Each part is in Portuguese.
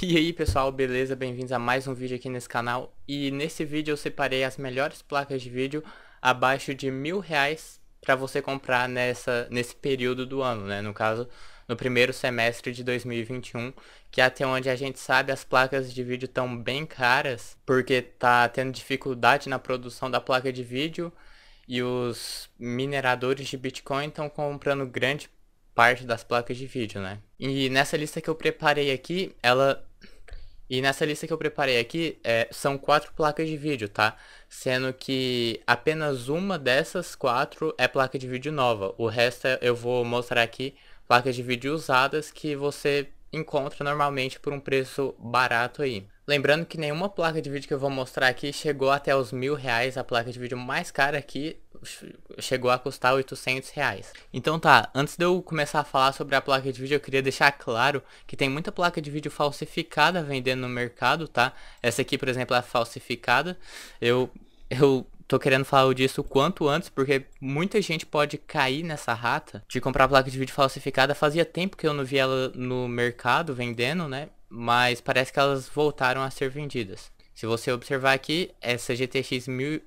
E aí pessoal, beleza? Bem-vindos a mais um vídeo aqui nesse canal E nesse vídeo eu separei as melhores placas de vídeo abaixo de mil reais para você comprar nessa, nesse período do ano, né? No caso, no primeiro semestre de 2021 Que é até onde a gente sabe as placas de vídeo estão bem caras Porque tá tendo dificuldade na produção da placa de vídeo E os mineradores de Bitcoin estão comprando grande parte das placas de vídeo, né? E nessa lista que eu preparei aqui, ela e nessa lista que eu preparei aqui, é, são quatro placas de vídeo, tá? Sendo que apenas uma dessas quatro é placa de vídeo nova. O resto é, eu vou mostrar aqui placas de vídeo usadas que você encontra normalmente por um preço barato aí. Lembrando que nenhuma placa de vídeo que eu vou mostrar aqui chegou até os mil reais. A placa de vídeo mais cara aqui chegou a custar 800 reais. Então tá, antes de eu começar a falar sobre a placa de vídeo, eu queria deixar claro que tem muita placa de vídeo falsificada vendendo no mercado, tá? Essa aqui, por exemplo, é falsificada. Eu... Eu tô querendo falar disso o quanto antes, porque muita gente pode cair nessa rata de comprar placa de vídeo falsificada. Fazia tempo que eu não via ela no mercado vendendo, né? mas parece que elas voltaram a ser vendidas. Se você observar aqui, essa GTX 1000,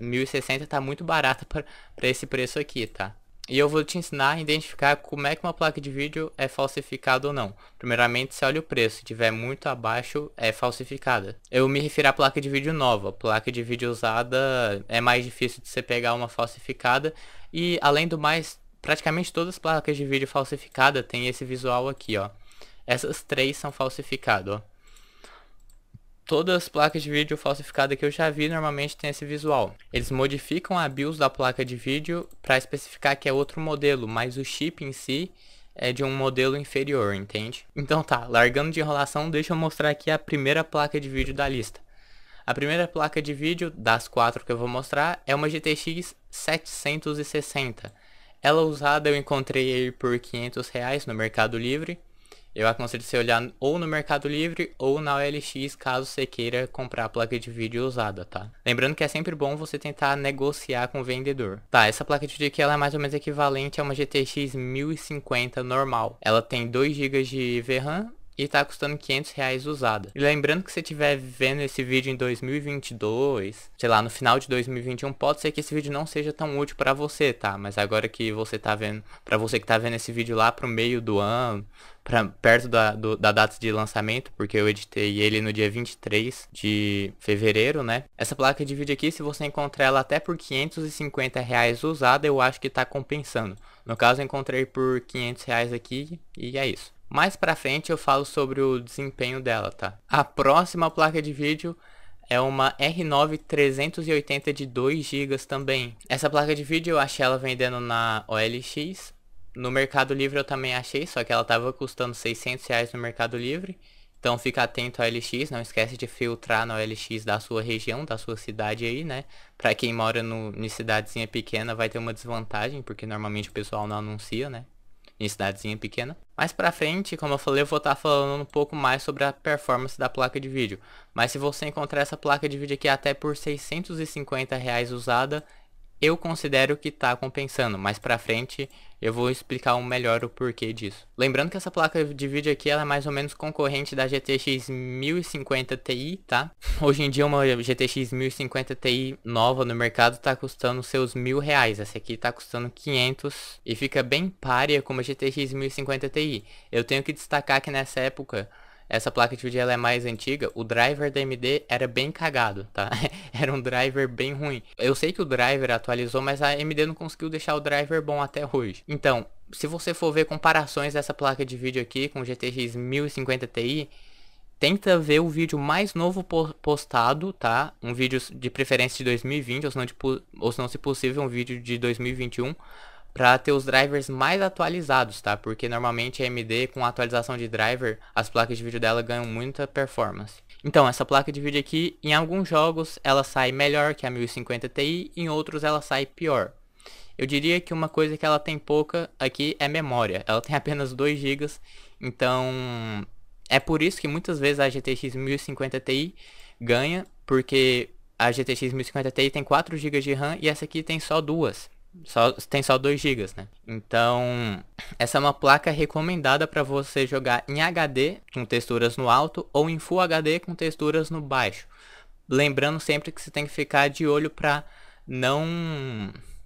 1060 está muito barata para esse preço aqui, tá? E eu vou te ensinar a identificar como é que uma placa de vídeo é falsificada ou não. Primeiramente, se olha o preço, se estiver muito abaixo, é falsificada. Eu me refiro à placa de vídeo nova. Placa de vídeo usada é mais difícil de você pegar uma falsificada. E além do mais, praticamente todas as placas de vídeo falsificadas têm esse visual aqui, ó. Essas três são falsificadas, ó. Todas as placas de vídeo falsificadas que eu já vi normalmente tem esse visual. Eles modificam a BIOS da placa de vídeo para especificar que é outro modelo, mas o chip em si é de um modelo inferior, entende? Então tá, largando de enrolação, deixa eu mostrar aqui a primeira placa de vídeo da lista. A primeira placa de vídeo das quatro que eu vou mostrar é uma GTX 760. Ela é usada eu encontrei aí por 500 reais no Mercado Livre. Eu aconselho você olhar ou no Mercado Livre ou na OLX caso você queira comprar a placa de vídeo usada, tá? Lembrando que é sempre bom você tentar negociar com o vendedor. Tá, essa placa de vídeo aqui ela é mais ou menos equivalente a uma GTX 1050 normal. Ela tem 2 GB de VRAM e tá custando 500 reais usada. E lembrando que se estiver vendo esse vídeo em 2022, sei lá, no final de 2021, pode ser que esse vídeo não seja tão útil para você, tá? Mas agora que você tá vendo, para você que tá vendo esse vídeo lá pro meio do ano, pra, perto da, do, da data de lançamento, porque eu editei ele no dia 23 de fevereiro, né? Essa placa de vídeo aqui, se você encontrar ela até por 550 reais usada, eu acho que tá compensando. No caso, eu encontrei por 500 reais aqui e é isso. Mais pra frente eu falo sobre o desempenho dela, tá? A próxima placa de vídeo é uma R9 380 de 2 GB também. Essa placa de vídeo eu achei ela vendendo na OLX. No Mercado Livre eu também achei, só que ela tava custando 600 reais no Mercado Livre. Então fica atento à OLX, não esquece de filtrar na OLX da sua região, da sua cidade aí, né? Pra quem mora no, em cidadezinha pequena vai ter uma desvantagem, porque normalmente o pessoal não anuncia, né? em cidadezinha pequena. Mais pra frente, como eu falei, eu vou estar tá falando um pouco mais sobre a performance da placa de vídeo. Mas se você encontrar essa placa de vídeo aqui até por 650 reais usada, eu considero que tá compensando, mas pra frente eu vou explicar um melhor o porquê disso. Lembrando que essa placa de vídeo aqui ela é mais ou menos concorrente da GTX 1050 Ti, tá? Hoje em dia uma GTX 1050 Ti nova no mercado tá custando seus mil reais, essa aqui tá custando 500 e fica bem párea com uma GTX 1050 Ti. Eu tenho que destacar que nessa época essa placa de vídeo ela é mais antiga. O driver da AMD era bem cagado, tá? era um driver bem ruim. Eu sei que o driver atualizou, mas a AMD não conseguiu deixar o driver bom até hoje. Então, se você for ver comparações dessa placa de vídeo aqui com o GTX 1050 Ti, tenta ver o vídeo mais novo postado, tá? Um vídeo de preferência de 2020, ou se não, ou se, não se possível, um vídeo de 2021, para ter os drivers mais atualizados, tá? Porque normalmente a AMD com a atualização de driver, as placas de vídeo dela ganham muita performance. Então, essa placa de vídeo aqui, em alguns jogos ela sai melhor que a 1050 Ti, em outros ela sai pior. Eu diria que uma coisa que ela tem pouca aqui é memória. Ela tem apenas 2 GB, então é por isso que muitas vezes a GTX 1050 Ti ganha, porque a GTX 1050 Ti tem 4 GB de RAM e essa aqui tem só duas. Só, tem só 2 GB, né? Então, essa é uma placa recomendada para você jogar em HD com texturas no alto ou em Full HD com texturas no baixo. Lembrando sempre que você tem que ficar de olho para não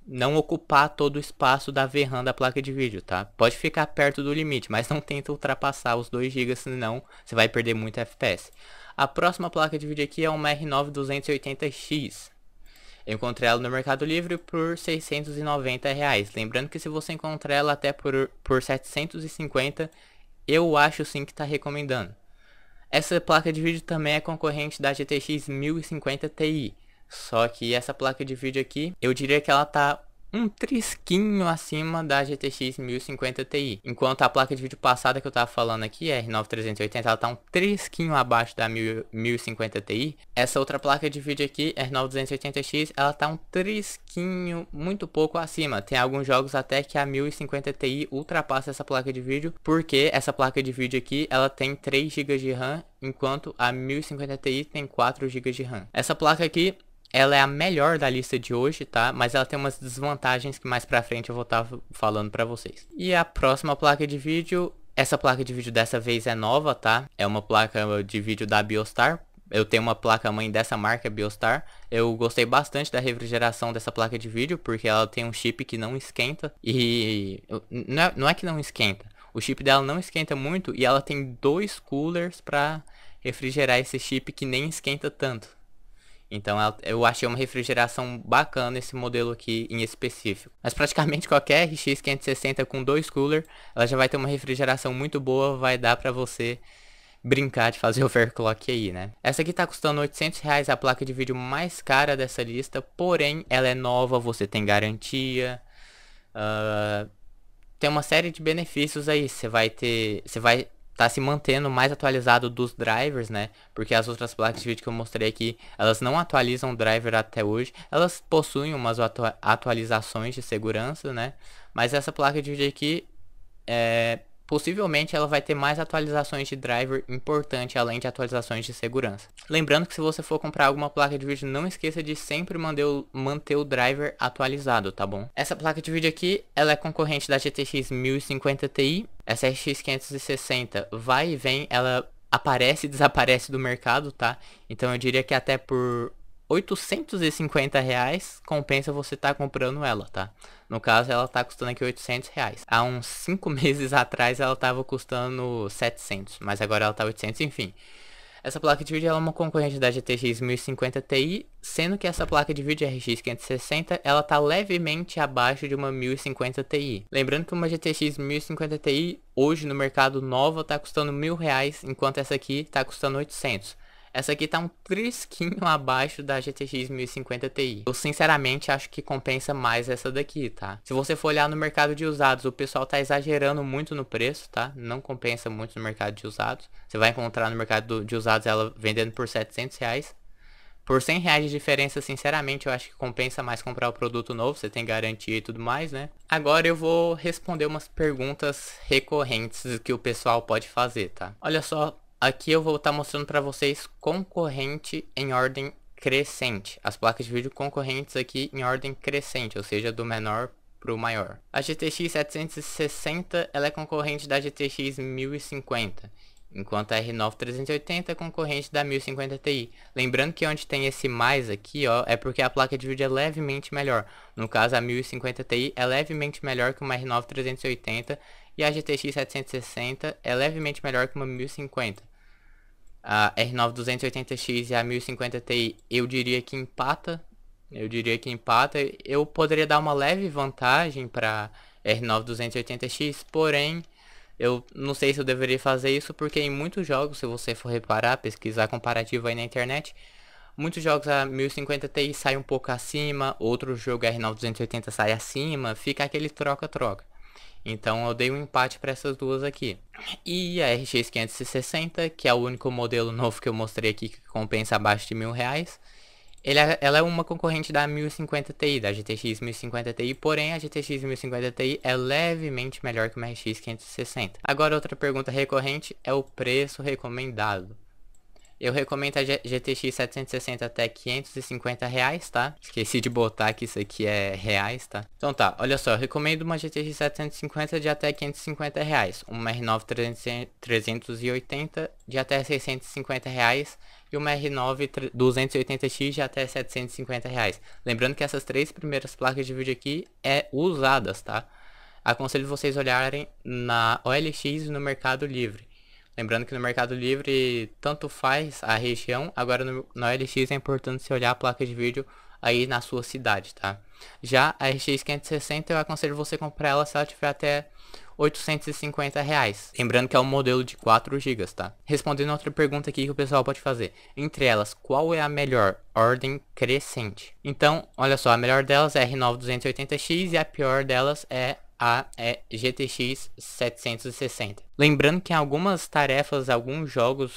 não ocupar todo o espaço da VRAM da placa de vídeo, tá? Pode ficar perto do limite, mas não tenta ultrapassar os 2 GB, senão você vai perder muito FPS. A próxima placa de vídeo aqui é uma R9 280X. Eu encontrei ela no Mercado Livre por 690 reais. Lembrando que se você encontrar ela até por, por 750, eu acho sim que está recomendando. Essa placa de vídeo também é concorrente da GTX 1050 Ti. Só que essa placa de vídeo aqui, eu diria que ela está um trisquinho acima da GTX 1050 Ti. Enquanto a placa de vídeo passada que eu tava falando aqui, a R9380, ela tá um trisquinho abaixo da 1050 Ti. Essa outra placa de vídeo aqui, R9280X, ela tá um trisquinho muito pouco acima. Tem alguns jogos até que a 1050 Ti ultrapassa essa placa de vídeo, porque essa placa de vídeo aqui, ela tem 3 GB de RAM, enquanto a 1050 Ti tem 4 GB de RAM. Essa placa aqui, ela é a melhor da lista de hoje, tá? Mas ela tem umas desvantagens que mais pra frente eu vou estar tá falando pra vocês. E a próxima placa de vídeo... Essa placa de vídeo dessa vez é nova, tá? É uma placa de vídeo da Biostar, eu tenho uma placa mãe dessa marca Biostar. Eu gostei bastante da refrigeração dessa placa de vídeo, porque ela tem um chip que não esquenta. E não é, não é que não esquenta. O chip dela não esquenta muito e ela tem dois coolers para refrigerar esse chip que nem esquenta tanto. Então eu achei uma refrigeração bacana esse modelo aqui em específico. Mas praticamente qualquer RX 560 com dois cooler, ela já vai ter uma refrigeração muito boa, vai dar para você brincar de fazer overclock aí, né? Essa aqui tá custando 800 reais, a placa de vídeo mais cara dessa lista, porém ela é nova, você tem garantia, uh, tem uma série de benefícios aí, você vai ter, você vai tá se mantendo mais atualizado dos drivers, né? Porque as outras placas de vídeo que eu mostrei aqui, elas não atualizam o driver até hoje. Elas possuem umas atua atualizações de segurança, né? Mas essa placa de vídeo aqui é, Possivelmente ela vai ter mais atualizações de driver importante além de atualizações de segurança. Lembrando que se você for comprar alguma placa de vídeo, não esqueça de sempre manter o, manter o driver atualizado, tá bom? Essa placa de vídeo aqui, ela é concorrente da GTX 1050 Ti. Essa RX 560 vai e vem, ela aparece e desaparece do mercado, tá? Então eu diria que até por 850 reais compensa você estar tá comprando ela, tá? No caso, ela tá custando aqui 800 reais. Há uns 5 meses atrás, ela tava custando 700, mas agora ela tá 800, enfim. Essa placa de vídeo é uma concorrente da GTX 1050 Ti, sendo que essa placa de vídeo RX 560, ela tá levemente abaixo de uma 1050 Ti. Lembrando que uma GTX 1050 Ti, hoje no mercado nova, tá custando mil reais, enquanto essa aqui tá custando 800. Essa aqui tá um trisquinho abaixo da GTX 1050 Ti. Eu sinceramente acho que compensa mais essa daqui, tá? Se você for olhar no mercado de usados, o pessoal tá exagerando muito no preço, tá? Não compensa muito no mercado de usados. Você vai encontrar no mercado de usados ela vendendo por 700 reais. Por 100 reais de diferença, sinceramente, eu acho que compensa mais comprar o produto novo, você tem garantia e tudo mais, né? Agora eu vou responder umas perguntas recorrentes que o pessoal pode fazer, tá? Olha só, Aqui eu vou estar tá mostrando para vocês concorrente em ordem crescente. As placas de vídeo concorrentes aqui em ordem crescente, ou seja, do menor para o maior. A GTX 760 ela é concorrente da GTX 1050, enquanto a R9 380 é concorrente da 1050 Ti. Lembrando que onde tem esse mais aqui, ó, é porque a placa de vídeo é levemente melhor. No caso, a 1050 Ti é levemente melhor que uma R9 380 e a GTX 760 é levemente melhor que uma 1050 a R9 280X e a 1050 Ti, eu diria que empata. Eu diria que empata. Eu poderia dar uma leve vantagem para R9 280X, porém eu não sei se eu deveria fazer isso porque em muitos jogos, se você for reparar, pesquisar comparativo aí na internet, muitos jogos a 1050 Ti sai um pouco acima, outro jogo a R9 280 sai acima, fica aquele troca-troca. Então eu dei um empate para essas duas aqui. E a RX 560, que é o único modelo novo que eu mostrei aqui que compensa abaixo de mil reais. É, ela é uma concorrente da 1050 Ti, da GTX 1050 Ti, porém a GTX 1050 Ti é levemente melhor que uma RX 560. Agora outra pergunta recorrente é o preço recomendado. Eu recomendo a GTX 760 até 550 reais, tá? Esqueci de botar que isso aqui é reais, tá? Então tá, olha só, eu recomendo uma GTX 750 de até 550 reais, uma R9 380 de até 650 reais e uma R9 280X de até 750 reais. Lembrando que essas três primeiras placas de vídeo aqui é usadas, tá? Aconselho vocês olharem na OLX e no Mercado Livre. Lembrando que no Mercado Livre tanto faz a região, agora no, no LX é importante você olhar a placa de vídeo aí na sua cidade, tá? Já a RX 560 eu aconselho você comprar ela se ela tiver até 850 reais. Lembrando que é um modelo de 4 GB, tá? Respondendo outra pergunta aqui que o pessoal pode fazer. Entre elas, qual é a melhor ordem crescente? Então, olha só, a melhor delas é a R9 280X e a pior delas é a é GTX 760. Lembrando que em algumas tarefas, alguns jogos,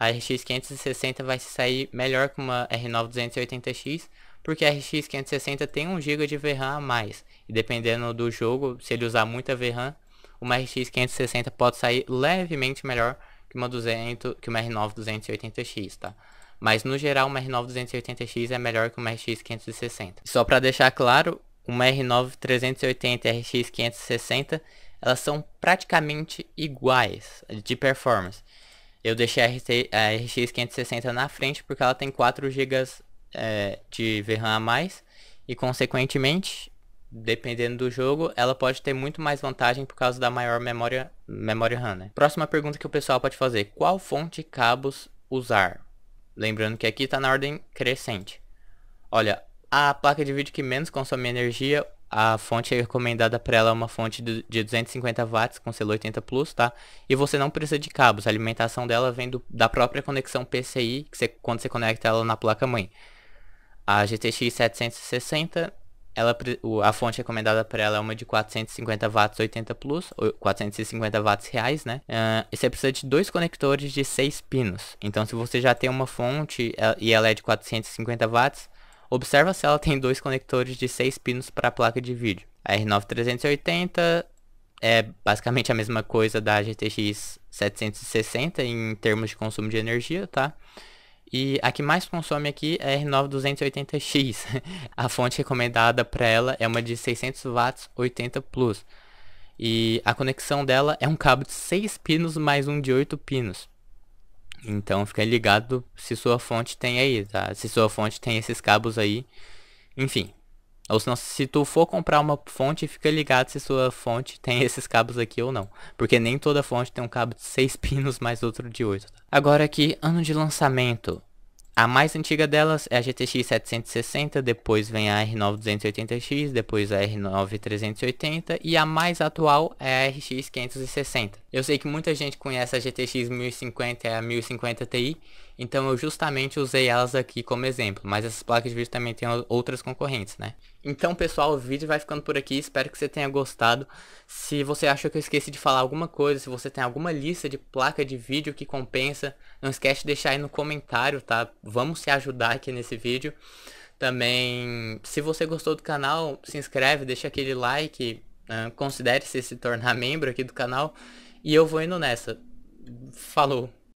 a RX 560 vai sair melhor que uma R9 280X, porque a RX 560 tem 1 GB de VRAM a mais. E dependendo do jogo, se ele usar muita VRAM, uma RX 560 pode sair levemente melhor que uma, 200, que uma R9 280X, tá? Mas no geral, uma R9 280X é melhor que uma RX 560. Só para deixar claro, uma R9 380 e RX 560, elas são praticamente iguais de performance. Eu deixei a, RT, a RX 560 na frente porque ela tem 4 GB é, de VRAM a mais e consequentemente, dependendo do jogo, ela pode ter muito mais vantagem por causa da maior memória, memória RAM. Né? Próxima pergunta que o pessoal pode fazer: qual fonte cabos usar? Lembrando que aqui está na ordem crescente. Olha, a placa de vídeo que menos consome energia, a fonte recomendada para ela é uma fonte de 250 watts com selo 80 Plus, tá? E você não precisa de cabos, a alimentação dela vem do, da própria conexão PCI, que você, quando você conecta ela na placa-mãe. A GTX 760, ela, a fonte recomendada para ela é uma de 450 watts 80 Plus, 450 watts reais, né? Uh, e você precisa de dois conectores de 6 pinos. Então, se você já tem uma fonte e ela é de 450 watts, Observa se ela tem dois conectores de 6 pinos para a placa de vídeo. A R9380 é basicamente a mesma coisa da GTX 760 em termos de consumo de energia, tá? E a que mais consome aqui é a R9280X. A fonte recomendada para ela é uma de 600 watts 80 plus. E a conexão dela é um cabo de 6 pinos mais um de 8 pinos. Então fica ligado se sua fonte tem aí, tá? Se sua fonte tem esses cabos aí. Enfim. Ou senão, se tu for comprar uma fonte, fica ligado se sua fonte tem esses cabos aqui ou não. Porque nem toda fonte tem um cabo de 6 pinos mais outro de 8. Agora aqui, ano de lançamento. A mais antiga delas é a GTX 760, depois vem a R9 280X, depois a R9 380 e a mais atual é a RX 560. Eu sei que muita gente conhece a GTX 1050 e é a 1050 Ti, então eu justamente usei elas aqui como exemplo, mas essas placas de vídeo também têm outras concorrentes, né? Então pessoal, o vídeo vai ficando por aqui, espero que você tenha gostado. Se você achou que eu esqueci de falar alguma coisa, se você tem alguma lista de placa de vídeo que compensa, não esquece de deixar aí no comentário, tá? Vamos se ajudar aqui nesse vídeo. Também, se você gostou do canal, se inscreve, deixa aquele like, uh, né? considere se se tornar membro aqui do canal. E eu vou indo nessa. Falou!